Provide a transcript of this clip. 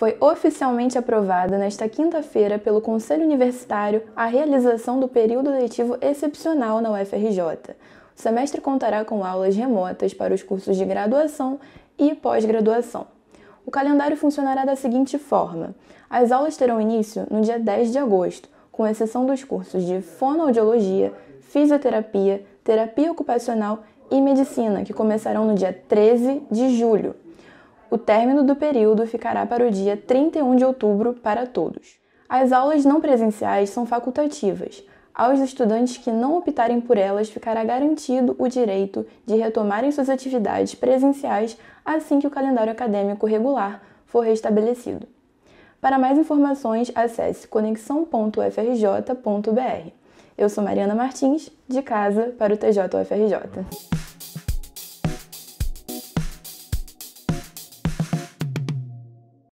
foi oficialmente aprovada nesta quinta-feira pelo Conselho Universitário a realização do período letivo excepcional na UFRJ. O semestre contará com aulas remotas para os cursos de graduação e pós-graduação. O calendário funcionará da seguinte forma: as aulas terão início no dia 10 de agosto, com exceção dos cursos de fonoaudiologia, fisioterapia, terapia ocupacional e medicina, que começarão no dia 13 de julho o término do período ficará para o dia 31 de outubro para todos. As aulas não presenciais são facultativas. Aos estudantes que não optarem por elas, ficará garantido o direito de retomarem suas atividades presenciais assim que o calendário acadêmico regular for restabelecido. Para mais informações, acesse conexão.frj.br. Eu sou Mariana Martins, de casa para o TJ UFRJ.